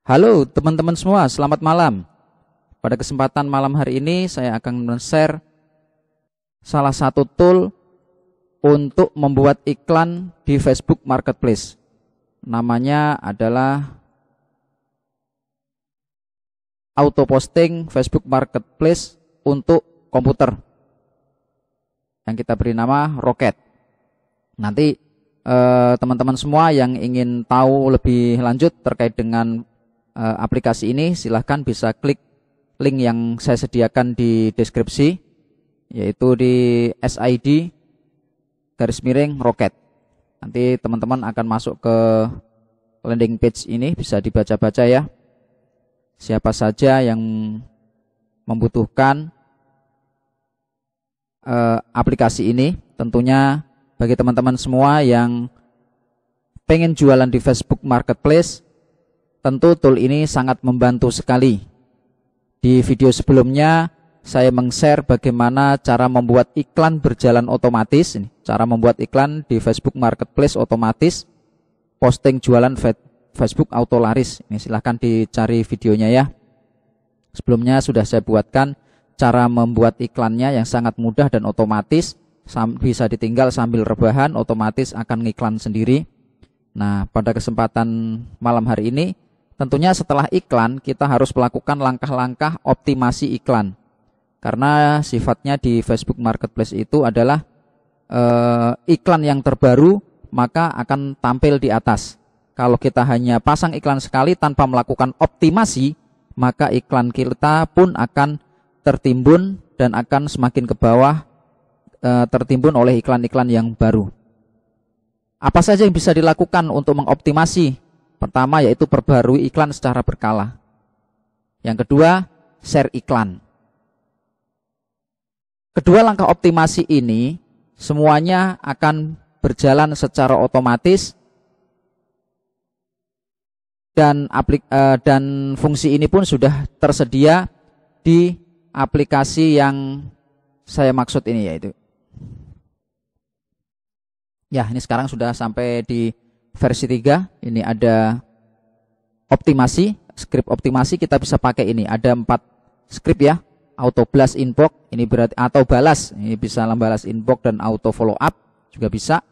Halo teman-teman semua, selamat malam. Pada kesempatan malam hari ini saya akan men-share salah satu tool untuk membuat iklan di Facebook Marketplace. Namanya adalah auto posting Facebook Marketplace untuk komputer yang kita beri nama Rocket. Nanti eh, teman-teman eh, semua yang ingin tahu lebih lanjut terkait dengan Eh, aplikasi ini silahkan bisa klik link yang saya sediakan di deskripsi yaitu di SID garis miring roket nanti teman-teman akan masuk ke landing page ini bisa dibaca-baca ya siapa saja yang membutuhkan uh, aplikasi ini tentunya bagi teman-teman semua yang pengen jualan di Facebook Marketplace Tentu tool ini sangat membantu sekali. Di video sebelumnya saya meng-share bagaimana cara membuat iklan berjalan otomatis, ini, cara membuat iklan di Facebook Marketplace otomatis, posting jualan Facebook auto laris. Ini silahkan dicari videonya ya. Sebelumnya sudah saya buatkan cara membuat iklannya yang sangat mudah dan otomatis, bisa ditinggal sambil rebahan, otomatis akan ngiklan sendiri. Nah, pada kesempatan malam hari ini Tentunya setelah iklan kita harus melakukan langkah-langkah optimasi iklan. Karena sifatnya di Facebook Marketplace itu adalah e, iklan yang terbaru maka akan tampil di atas. Kalau kita hanya pasang iklan sekali tanpa melakukan optimasi, maka iklan kita pun akan tertimbun dan akan semakin ke bawah e, tertimbun oleh iklan-iklan yang baru. Apa saja yang bisa dilakukan untuk mengoptimasi Pertama yaitu perbarui iklan secara berkala. Yang kedua, share iklan. Kedua langkah optimasi ini semuanya akan berjalan secara otomatis dan aplik e, dan fungsi ini pun sudah tersedia di aplikasi yang saya maksud ini yaitu. Ya, ini sekarang sudah sampai di versi 3 ini ada optimasi, script optimasi kita bisa pakai ini. Ada empat script ya. Auto blast inbox ini berarti atau balas, ini bisa balas inbox dan auto follow up juga bisa.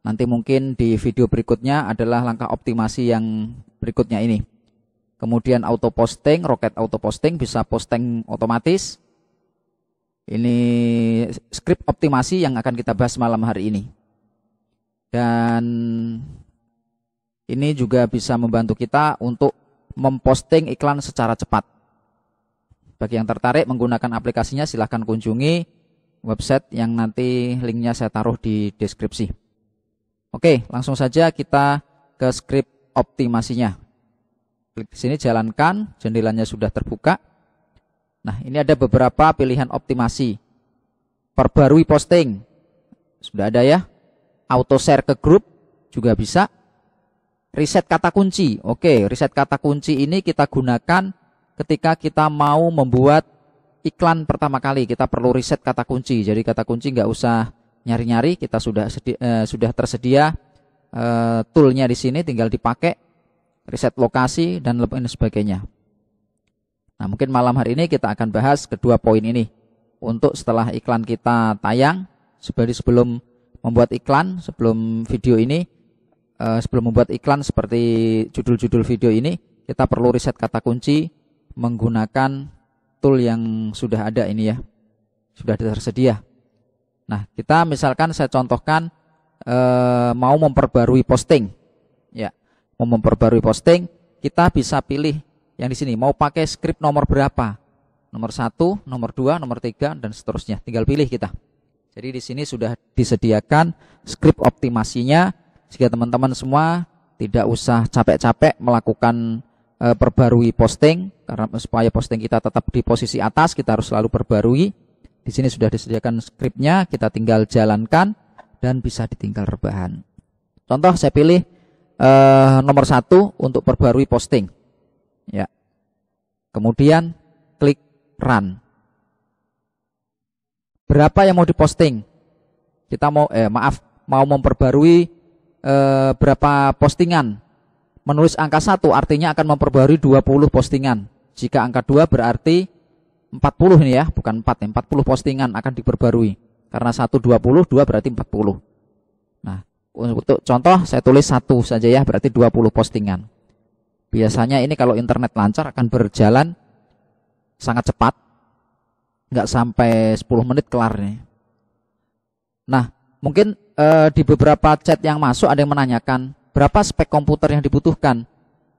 Nanti mungkin di video berikutnya adalah langkah optimasi yang berikutnya ini. Kemudian auto posting, roket auto posting bisa posting otomatis. Ini script optimasi yang akan kita bahas malam hari ini. Dan ini juga bisa membantu kita untuk memposting iklan secara cepat. Bagi yang tertarik menggunakan aplikasinya silahkan kunjungi website yang nanti linknya saya taruh di deskripsi. Oke, langsung saja kita ke script optimasinya. Klik di sini jalankan, jendelanya sudah terbuka. Nah, ini ada beberapa pilihan optimasi. Perbarui posting. Sudah ada ya auto share ke grup juga bisa. Riset kata kunci. Oke, riset kata kunci ini kita gunakan ketika kita mau membuat iklan pertama kali. Kita perlu riset kata kunci. Jadi kata kunci nggak usah nyari-nyari, kita sudah sedi- eh, sudah tersedia eh, toolnya di sini, tinggal dipakai. Riset lokasi dan lain sebagainya. Nah, mungkin malam hari ini kita akan bahas kedua poin ini untuk setelah iklan kita tayang sebagai sebelum membuat iklan sebelum video ini uh, sebelum membuat iklan seperti judul-judul video ini kita perlu riset kata kunci menggunakan tool yang sudah ada ini ya sudah tersedia nah kita misalkan saya contohkan uh, mau memperbarui posting ya mau memperbarui posting kita bisa pilih yang di sini mau pakai script nomor berapa nomor satu nomor dua nomor tiga dan seterusnya tinggal pilih kita jadi di sini sudah disediakan skrip optimasinya sehingga teman-teman semua tidak usah capek-capek melakukan e, perbarui posting karena supaya posting kita tetap di posisi atas kita harus selalu perbarui. Di sini sudah disediakan skripnya, kita tinggal jalankan dan bisa ditinggal rebahan. Contoh saya pilih e, nomor satu untuk perbarui posting. Ya. Kemudian klik run berapa yang mau diposting. Kita mau eh maaf, mau memperbarui eh, berapa postingan. Menulis angka 1 artinya akan memperbarui 20 postingan. Jika angka 2 berarti 40 ini ya, bukan 4 ya, 40 postingan akan diperbarui. Karena 1 20, 2 berarti 40. Nah, untuk contoh saya tulis satu saja ya, berarti 20 postingan. Biasanya ini kalau internet lancar akan berjalan sangat cepat nggak sampai 10 menit kelar nih. Nah, mungkin e, di beberapa chat yang masuk ada yang menanyakan berapa spek komputer yang dibutuhkan.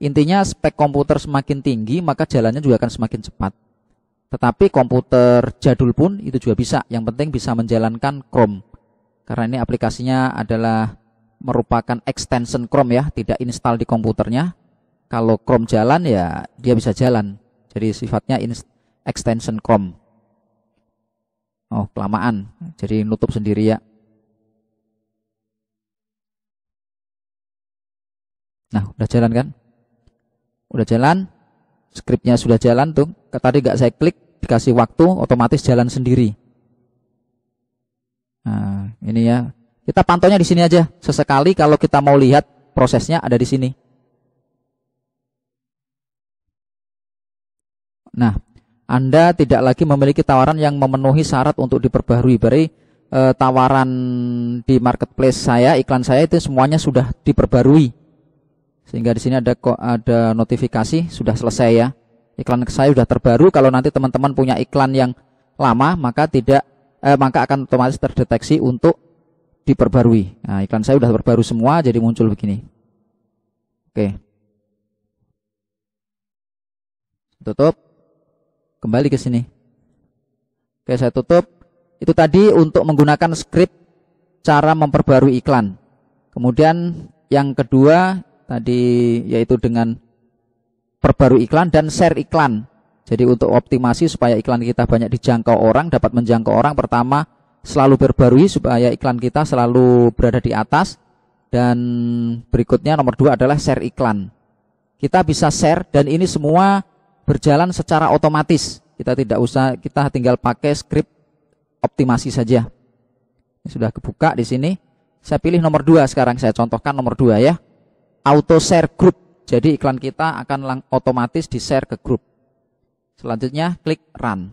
Intinya spek komputer semakin tinggi maka jalannya juga akan semakin cepat. Tetapi komputer jadul pun itu juga bisa. Yang penting bisa menjalankan Chrome. Karena ini aplikasinya adalah merupakan extension Chrome ya, tidak install di komputernya. Kalau Chrome jalan ya dia bisa jalan. Jadi sifatnya extension Chrome. Oh, kelamaan. Jadi nutup sendiri ya. Nah, udah jalan kan? Udah jalan. Skripnya sudah jalan tuh. Tadi gak saya klik, dikasih waktu, otomatis jalan sendiri. Nah, ini ya. Kita pantaunya di sini aja. Sesekali kalau kita mau lihat prosesnya ada di sini. Nah, anda tidak lagi memiliki tawaran yang memenuhi syarat untuk diperbarui. Beri e, tawaran di marketplace saya, iklan saya itu semuanya sudah diperbarui. Sehingga di sini ada ada notifikasi sudah selesai ya. Iklan saya sudah terbaru. Kalau nanti teman-teman punya iklan yang lama, maka tidak e, maka akan otomatis terdeteksi untuk diperbarui. Nah, iklan saya sudah terbaru semua jadi muncul begini. Oke. Tutup kembali ke sini. Oke, saya tutup. Itu tadi untuk menggunakan script cara memperbarui iklan. Kemudian yang kedua tadi yaitu dengan perbarui iklan dan share iklan. Jadi untuk optimasi supaya iklan kita banyak dijangkau orang, dapat menjangkau orang pertama selalu perbarui supaya iklan kita selalu berada di atas dan berikutnya nomor dua adalah share iklan. Kita bisa share dan ini semua berjalan secara otomatis. Kita tidak usah kita tinggal pakai script optimasi saja. Ini sudah kebuka di sini. Saya pilih nomor dua sekarang saya contohkan nomor dua ya. Auto share group. Jadi iklan kita akan lang otomatis di share ke grup. Selanjutnya klik run.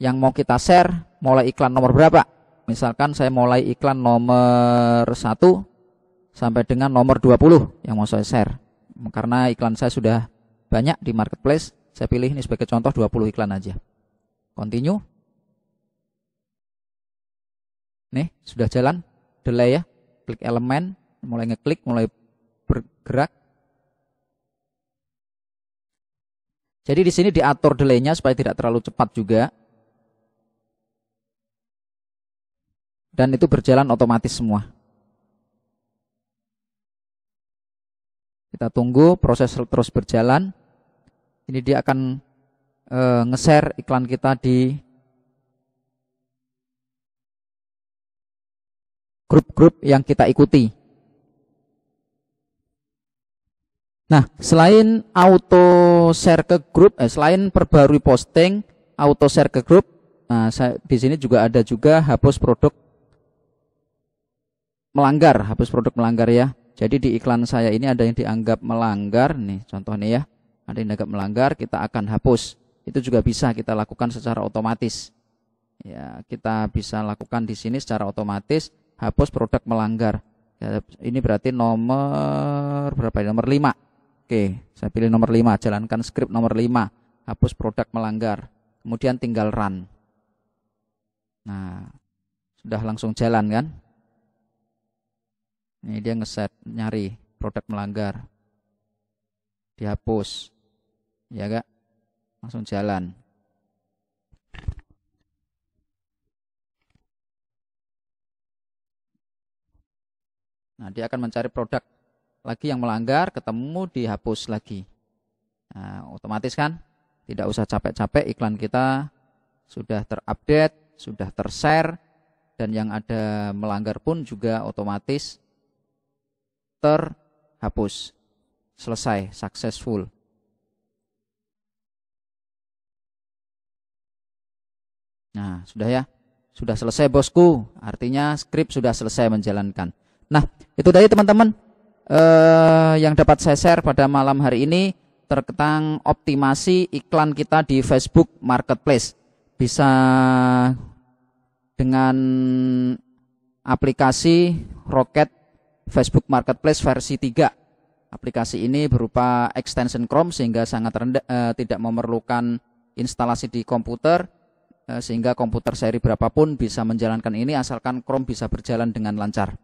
Yang mau kita share mulai iklan nomor berapa? Misalkan saya mulai iklan nomor satu sampai dengan nomor 20 yang mau saya share karena iklan saya sudah banyak di marketplace, saya pilih ini sebagai contoh 20 iklan aja. Continue. Nih, sudah jalan. Delay ya. Klik elemen, mulai ngeklik, mulai bergerak. Jadi di sini diatur delaynya supaya tidak terlalu cepat juga. Dan itu berjalan otomatis semua. Kita tunggu proses terus berjalan. Ini dia akan e, nge-share iklan kita di grup-grup yang kita ikuti. Nah, selain auto share ke grup, eh, selain perbarui posting, auto share ke grup, nah saya, di sini juga ada juga hapus produk melanggar, hapus produk melanggar ya. Jadi di iklan saya ini ada yang dianggap melanggar nih contohnya ya. Ada yang dianggap melanggar kita akan hapus. Itu juga bisa kita lakukan secara otomatis. Ya, kita bisa lakukan di sini secara otomatis hapus produk melanggar. Ya, ini berarti nomor berapa ya? Nomor 5. Oke, saya pilih nomor 5, jalankan script nomor 5, hapus produk melanggar. Kemudian tinggal run. Nah, sudah langsung jalan kan? Ini dia ngeset nyari produk melanggar. Dihapus. Ya enggak? Langsung jalan. Nah, dia akan mencari produk lagi yang melanggar, ketemu dihapus lagi. Nah, otomatis kan tidak usah capek-capek iklan kita sudah terupdate, sudah tershare dan yang ada melanggar pun juga otomatis terhapus. Selesai, successful. Nah, sudah ya. Sudah selesai bosku. Artinya script sudah selesai menjalankan. Nah, itu tadi teman-teman eh, yang dapat saya share pada malam hari ini tentang optimasi iklan kita di Facebook Marketplace. Bisa dengan aplikasi Rocket Facebook Marketplace versi 3. Aplikasi ini berupa extension Chrome sehingga sangat rendah, e, tidak memerlukan instalasi di komputer e, sehingga komputer seri berapapun bisa menjalankan ini asalkan Chrome bisa berjalan dengan lancar.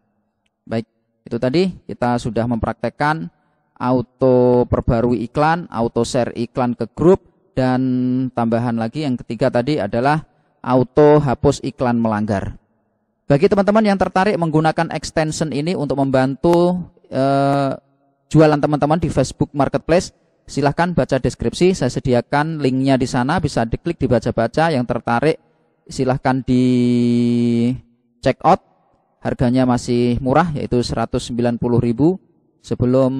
Baik, itu tadi kita sudah mempraktekkan auto perbarui iklan, auto share iklan ke grup dan tambahan lagi yang ketiga tadi adalah auto hapus iklan melanggar. Bagi teman-teman yang tertarik menggunakan extension ini untuk membantu eh, jualan teman-teman di Facebook Marketplace, silahkan baca deskripsi. Saya sediakan linknya di sana, bisa diklik dibaca-baca. Yang tertarik silahkan di check out. Harganya masih murah, yaitu 190.000 sebelum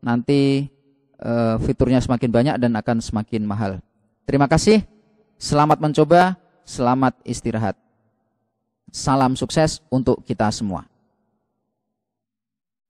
nanti eh, fiturnya semakin banyak dan akan semakin mahal. Terima kasih, selamat mencoba, selamat istirahat. Salam sukses untuk kita semua.